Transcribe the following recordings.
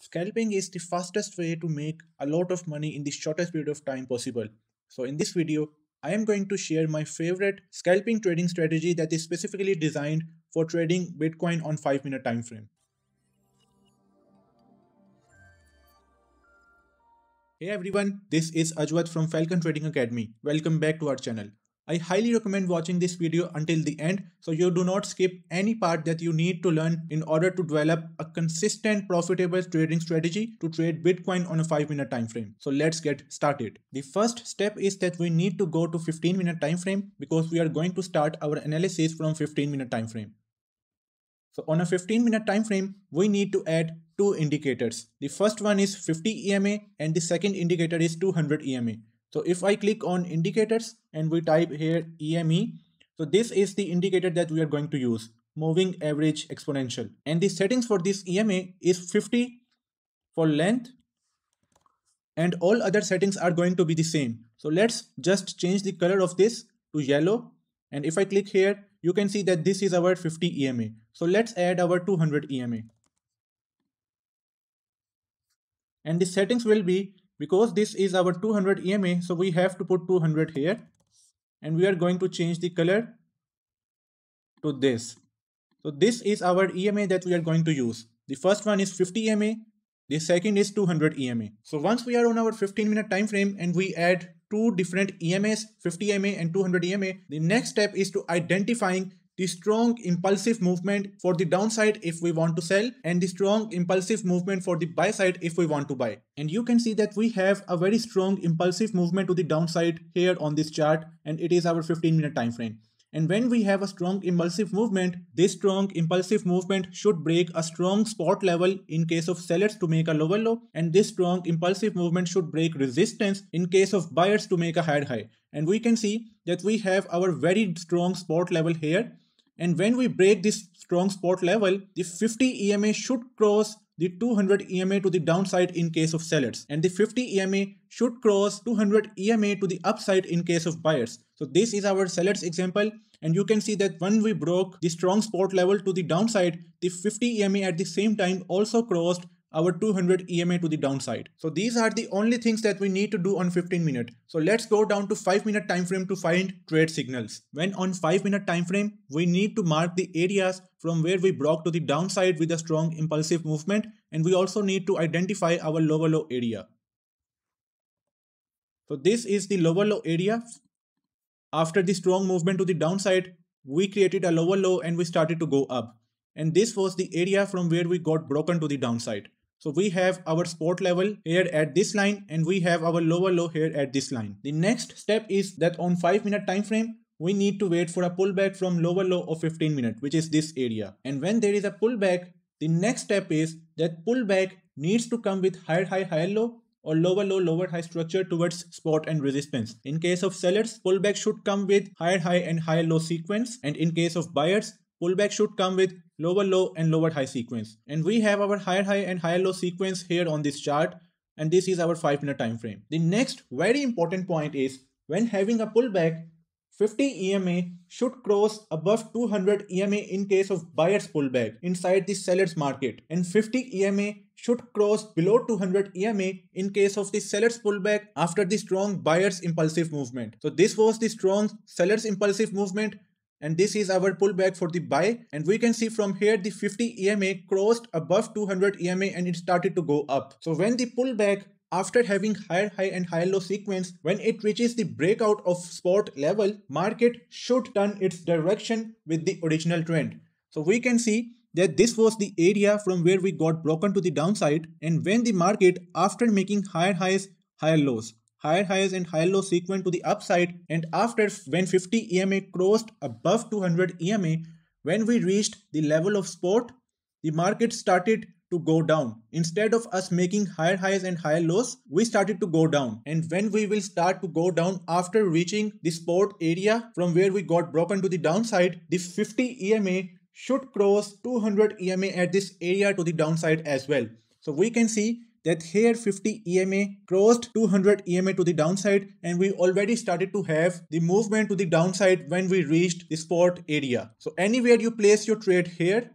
Scalping is the fastest way to make a lot of money in the shortest period of time possible. So in this video, I am going to share my favorite scalping trading strategy that is specifically designed for trading Bitcoin on 5 minute time frame. Hey everyone, this is Ajwat from Falcon Trading Academy. Welcome back to our channel. I highly recommend watching this video until the end so you do not skip any part that you need to learn in order to develop a consistent profitable trading strategy to trade Bitcoin on a 5 minute time frame. So let's get started. The first step is that we need to go to 15 minute time frame because we are going to start our analysis from 15 minute time frame. So on a 15 minute time frame, we need to add two indicators. The first one is 50 EMA and the second indicator is 200 EMA. So if I click on indicators and we type here EME, so this is the indicator that we are going to use, moving average exponential. And the settings for this EMA is 50 for length and all other settings are going to be the same. So let's just change the color of this to yellow. And if I click here, you can see that this is our 50 EMA. So let's add our 200 EMA. And the settings will be because this is our 200 EMA, so we have to put 200 here. And we are going to change the color to this. So this is our EMA that we are going to use. The first one is 50 EMA, the second is 200 EMA. So once we are on our 15 minute time frame and we add two different EMAs, 50 EMA and 200 EMA, the next step is to identifying the strong impulsive movement for the downside if we want to sell and the strong impulsive movement for the buy side if we want to buy. And you can see that we have a very strong impulsive movement to the downside here on this chart and it is our 15 minute time frame. And when we have a strong impulsive movement, this strong impulsive movement should break a strong spot level in case of sellers to make a lower low and this strong impulsive movement should break resistance in case of buyers to make a higher high. And we can see that we have our very strong spot level here and when we break this strong support level, the 50 EMA should cross the 200 EMA to the downside in case of sellers and the 50 EMA should cross 200 EMA to the upside in case of buyers. So this is our sellers example and you can see that when we broke the strong support level to the downside, the 50 EMA at the same time also crossed our 200 EMA to the downside. So these are the only things that we need to do on 15 minute. So let's go down to 5 minute time frame to find trade signals. When on 5 minute time frame, we need to mark the areas from where we broke to the downside with a strong impulsive movement and we also need to identify our lower low area. So this is the lower low area. After the strong movement to the downside, we created a lower low and we started to go up. And this was the area from where we got broken to the downside. So we have our support level here at this line and we have our lower low here at this line. The next step is that on 5 minute time frame, we need to wait for a pullback from lower low of 15 minute, which is this area. And when there is a pullback, the next step is that pullback needs to come with higher high higher low or lower low lower high structure towards support and resistance. In case of sellers, pullback should come with higher high and higher low sequence and in case of buyers, pullback should come with lower low and lower high sequence. And we have our higher high and higher low sequence here on this chart and this is our 5 minute time frame. The next very important point is when having a pullback, 50 EMA should cross above 200 EMA in case of buyer's pullback inside the seller's market and 50 EMA should cross below 200 EMA in case of the seller's pullback after the strong buyer's impulsive movement. So this was the strong seller's impulsive movement and this is our pullback for the buy and we can see from here the 50 EMA crossed above 200 EMA and it started to go up. So when the pullback after having higher high and higher low sequence, when it reaches the breakout of spot level, market should turn its direction with the original trend. So we can see that this was the area from where we got broken to the downside and when the market after making higher highs, higher lows higher highs and higher lows sequence to the upside and after when 50 EMA crossed above 200 EMA, when we reached the level of support, the market started to go down. Instead of us making higher highs and higher lows, we started to go down. And when we will start to go down after reaching the support area from where we got broken to the downside, the 50 EMA should cross 200 EMA at this area to the downside as well. So we can see that here 50 EMA crossed 200 EMA to the downside and we already started to have the movement to the downside when we reached the support area. So anywhere you place your trade here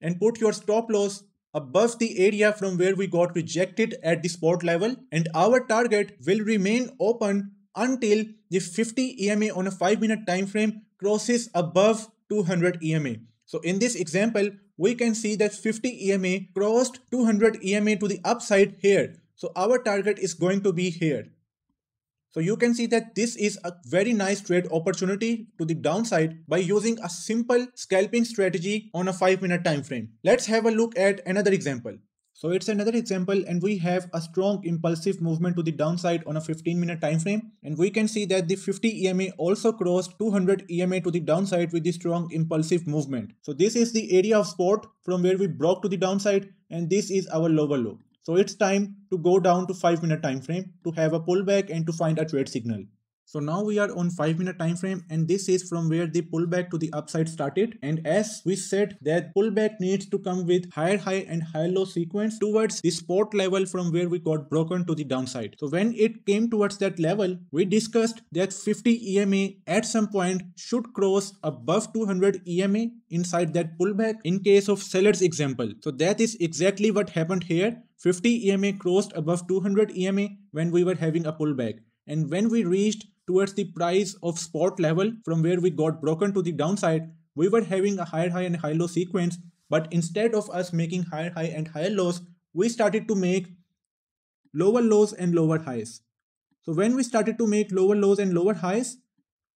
and put your stop loss above the area from where we got rejected at the support level and our target will remain open until the 50 EMA on a 5 minute time frame crosses above 200 EMA. So in this example, we can see that 50 EMA crossed 200 EMA to the upside here. So our target is going to be here. So you can see that this is a very nice trade opportunity to the downside by using a simple scalping strategy on a 5 minute time frame. Let's have a look at another example. So it's another example and we have a strong impulsive movement to the downside on a 15 minute time frame and we can see that the 50 EMA also crossed 200 EMA to the downside with the strong impulsive movement. So this is the area of support from where we broke to the downside and this is our lower low. So it's time to go down to 5 minute time frame to have a pullback and to find a trade signal. So now we are on 5 minute time frame and this is from where the pullback to the upside started and as we said that pullback needs to come with higher high and higher low sequence towards the support level from where we got broken to the downside. So when it came towards that level we discussed that 50 EMA at some point should cross above 200 EMA inside that pullback in case of seller's example. So that is exactly what happened here. 50 EMA crossed above 200 EMA when we were having a pullback and when we reached towards the price of spot level from where we got broken to the downside, we were having a higher high and higher low sequence. But instead of us making higher high and higher lows, we started to make lower lows and lower highs. So when we started to make lower lows and lower highs,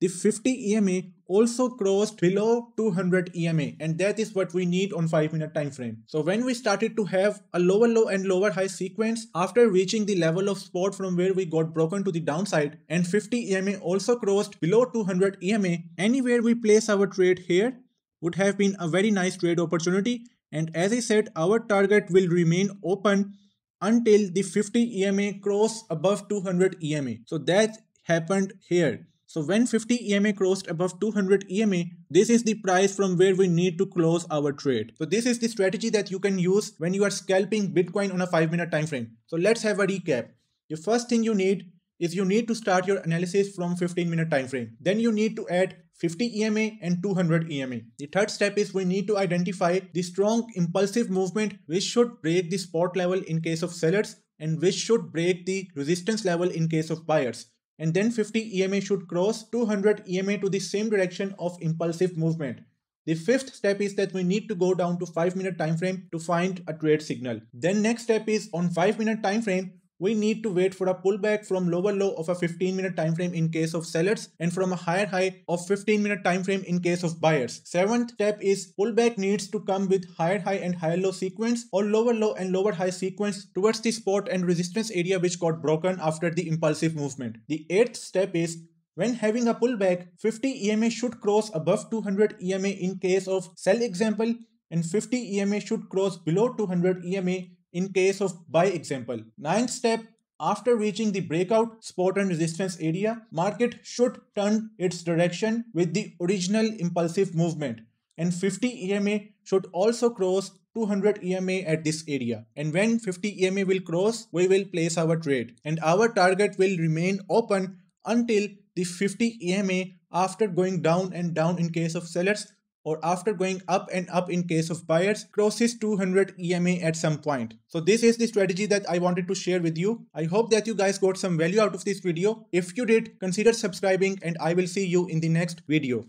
the 50 EMA also crossed below 200 EMA and that is what we need on 5 minute time frame. So when we started to have a lower low and lower high sequence after reaching the level of support from where we got broken to the downside and 50 EMA also crossed below 200 EMA anywhere we place our trade here would have been a very nice trade opportunity and as I said our target will remain open until the 50 EMA cross above 200 EMA. So that happened here. So when 50 EMA crossed above 200 EMA, this is the price from where we need to close our trade. So this is the strategy that you can use when you are scalping Bitcoin on a 5 minute time frame. So let's have a recap. The first thing you need is you need to start your analysis from 15 minute time frame. Then you need to add 50 EMA and 200 EMA. The third step is we need to identify the strong impulsive movement which should break the spot level in case of sellers and which should break the resistance level in case of buyers and then 50 EMA should cross 200 EMA to the same direction of impulsive movement. The fifth step is that we need to go down to 5 minute time frame to find a trade signal. Then next step is on 5 minute time frame we need to wait for a pullback from lower low of a 15 minute time frame in case of sellers and from a higher high of 15 minute time frame in case of buyers. Seventh step is pullback needs to come with higher high and higher low sequence or lower low and lower high sequence towards the support and resistance area which got broken after the impulsive movement. The eighth step is when having a pullback, 50 EMA should cross above 200 EMA in case of sell example and 50 EMA should cross below 200 EMA in case of buy example. Ninth step, after reaching the breakout support and resistance area, market should turn its direction with the original impulsive movement and 50 EMA should also cross 200 EMA at this area. And when 50 EMA will cross, we will place our trade and our target will remain open until the 50 EMA after going down and down in case of sellers or after going up and up in case of buyers crosses 200 EMA at some point. So this is the strategy that I wanted to share with you. I hope that you guys got some value out of this video. If you did, consider subscribing and I will see you in the next video.